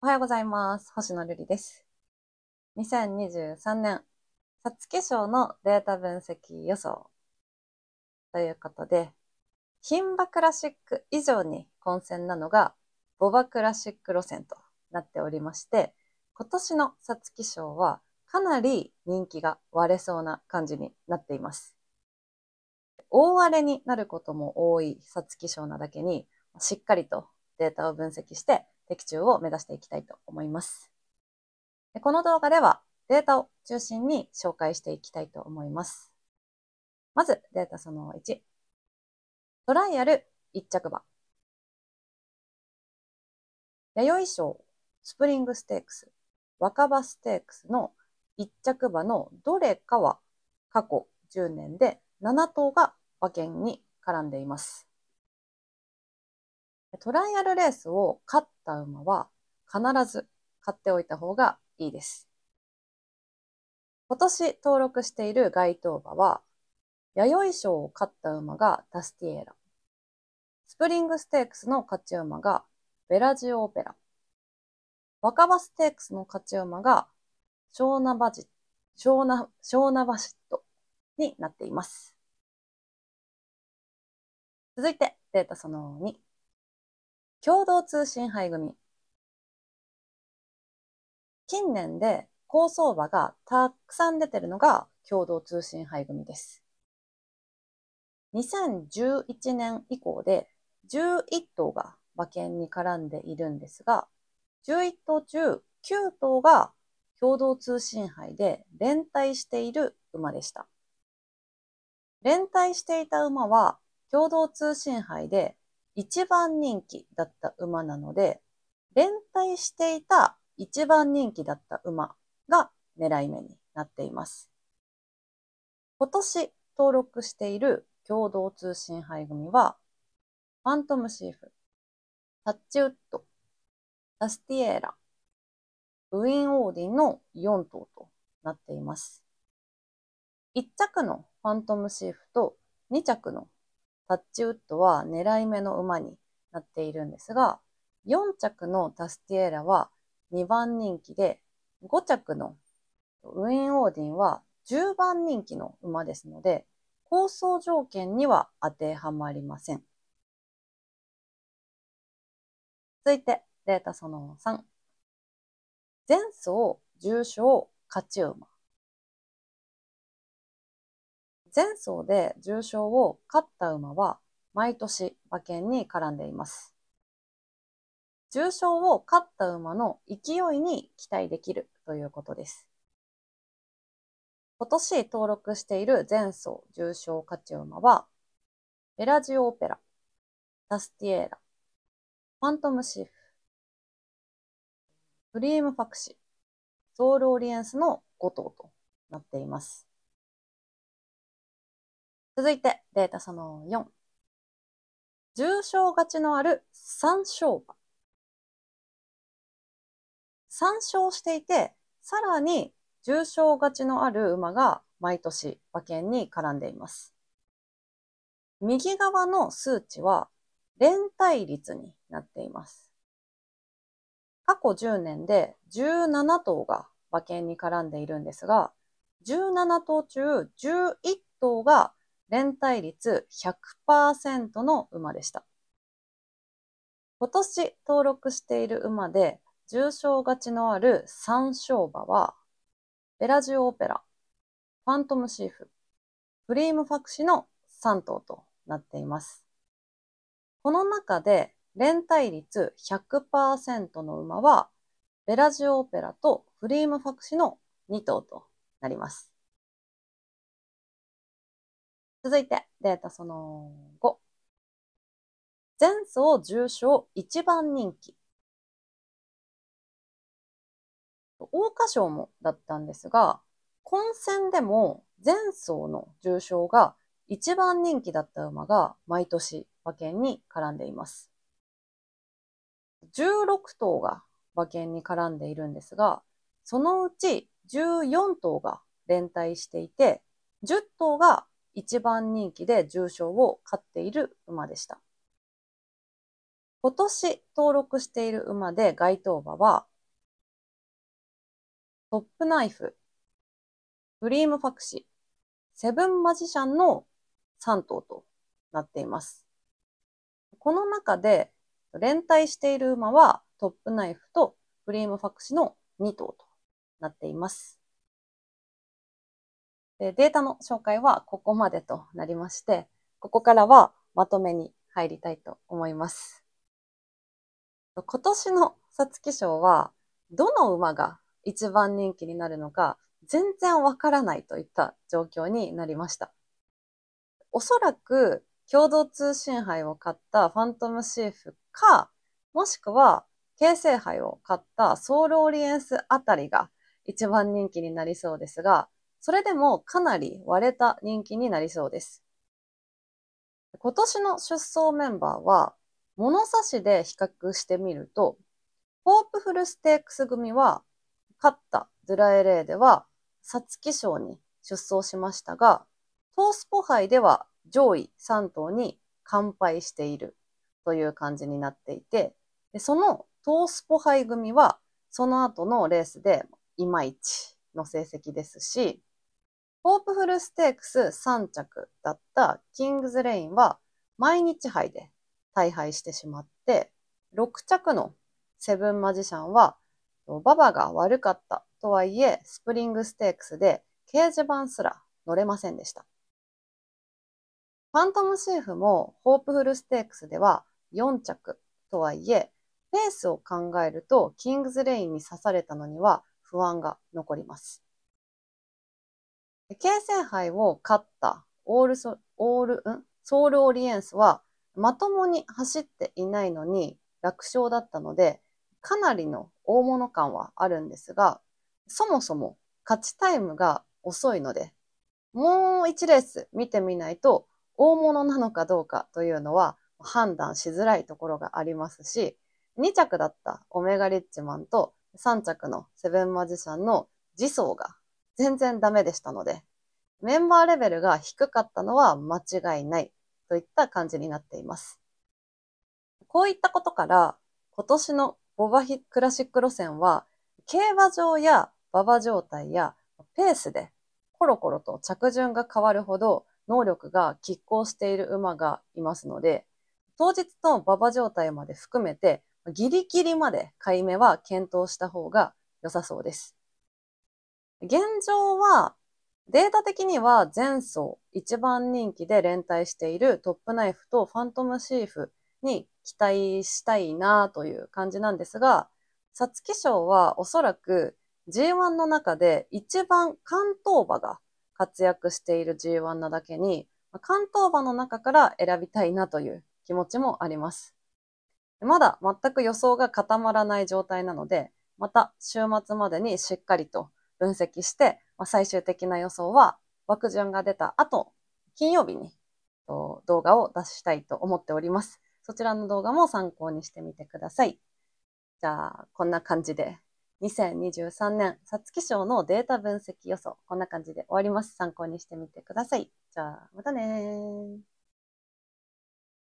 おはようございます。星野瑠璃です。2023年、皐月賞のデータ分析予想。ということで、牝馬クラシック以上に混戦なのが、ボ馬クラシック路線となっておりまして、今年の皐月賞はかなり人気が割れそうな感じになっています。大荒れになることも多い皐月賞なだけに、しっかりとデータを分析して、的中を目指していきたいと思います。この動画ではデータを中心に紹介していきたいと思います。まずデータその1。トライアル1着馬。弥生賞、スプリングステークス、若葉ステークスの1着馬のどれかは過去10年で7頭が馬券に絡んでいます。トライアルレースを勝った馬は必ず買っておいた方がいいです。今年登録している該当馬は、弥生賞を勝った馬がダスティエラ。スプリングステークスの勝ち馬がベラジオオペラ。若葉ステークスの勝ち馬が小名馬ジ、小名、馬シットになっています。続いて、データその2。共同通信杯組。近年で高層馬がたくさん出てるのが共同通信杯組です。2011年以降で11頭が馬券に絡んでいるんですが、11頭中9頭が共同通信杯で連帯している馬でした。連帯していた馬は共同通信杯で一番人気だった馬なので、連帯していた一番人気だった馬が狙い目になっています。今年登録している共同通信杯組は、ファントムシーフ、タッチウッド、ラスティエーラ、ウィン・オーディンの4頭となっています。1着のファントムシーフと2着のタッチウッドは狙い目の馬になっているんですが、4着のタスティエラは2番人気で、5着のウィン・オーディンは10番人気の馬ですので、構想条件には当てはまりません。続いて、データその3。前走、重賞、勝ち馬。前走で重賞を勝った馬は毎年馬券に絡んでいます。重賞を勝った馬の勢いに期待できるということです。今年登録している前走重賞勝ち馬は、ベラジオオペラ、タスティエーラ、ファントムシーフ、ドリームファクシ、ソウルオリエンスの5頭となっています。続いて、データその4。重症勝ちのある三勝馬。三勝していて、さらに重症勝ちのある馬が毎年馬券に絡んでいます。右側の数値は連帯率になっています。過去10年で17頭が馬券に絡んでいるんですが、17頭中11頭が連帯率100%の馬でした。今年登録している馬で重症勝ちのある三勝馬は、ベラジオオペラ、ファントムシーフ、フリームファクシの3頭となっています。この中で連帯率100%の馬は、ベラジオオペラとフリームファクシの2頭となります。続いて、データその5。前走重賞一番人気。桜花賞もだったんですが、混戦でも前走の重賞が一番人気だった馬が毎年馬券に絡んでいます。16頭が馬券に絡んでいるんですが、そのうち14頭が連帯していて、10頭が1番人気で重賞を勝っている馬でした。今年登録している馬で該当馬は、トップナイフ、フリームファクシ、セブンマジシャンの3頭となっています。この中で連帯している馬はトップナイフとフリームファクシの2頭となっています。でデータの紹介はここまでとなりまして、ここからはまとめに入りたいと思います。今年の皐月賞は、どの馬が一番人気になるのか、全然わからないといった状況になりました。おそらく、共同通信杯を買ったファントムシーフか、もしくは、京成杯を買ったソウルオリエンスあたりが一番人気になりそうですが、それでもかなり割れた人気になりそうです。今年の出走メンバーは、物差しで比較してみると、ホープフルステークス組は、勝ったズラエレーでは、皐月賞に出走しましたが、トースポ杯では上位3頭に完敗しているという感じになっていて、でそのトースポ杯組は、その後のレースでいまいちの成績ですし、ホープフルステークス3着だったキングズレインは毎日杯で大敗してしまって、6着のセブンマジシャンは、ババが悪かったとはいえ、スプリングステークスで掲示板すら乗れませんでした。ファントムシーフもホープフルステークスでは4着とはいえ、ペースを考えるとキングズレインに刺されたのには不安が残ります。京成杯を勝ったオールソオール、んソウルオリエンスは、まともに走っていないのに楽勝だったので、かなりの大物感はあるんですが、そもそも勝ちタイムが遅いので、もう一レース見てみないと大物なのかどうかというのは判断しづらいところがありますし、2着だったオメガリッチマンと3着のセブンマジシャンの自走が全然ダメでしたので、メンバーレベルが低かったのは間違いないといった感じになっています。こういったことから、今年のボバヒクラシック路線は、競馬場や馬場状態やペースでコロコロと着順が変わるほど能力が拮抗している馬がいますので、当日の馬場状態まで含めてギリギリまで買い目は検討した方が良さそうです。現状は、データ的には前走一番人気で連帯しているトップナイフとファントムシーフに期待したいなという感じなんですが、サショ賞はおそらく G1 の中で一番関東馬が活躍している G1 なだけに、関東馬の中から選びたいなという気持ちもあります。まだ全く予想が固まらない状態なので、また週末までにしっかりと分析して、まあ、最終的な予想は枠順が出た後、金曜日に動画を出したいと思っております。そちらの動画も参考にしてみてください。じゃあ、こんな感じで、2023年、さつき賞のデータ分析予想、こんな感じで終わります。参考にしてみてください。じゃあ、またね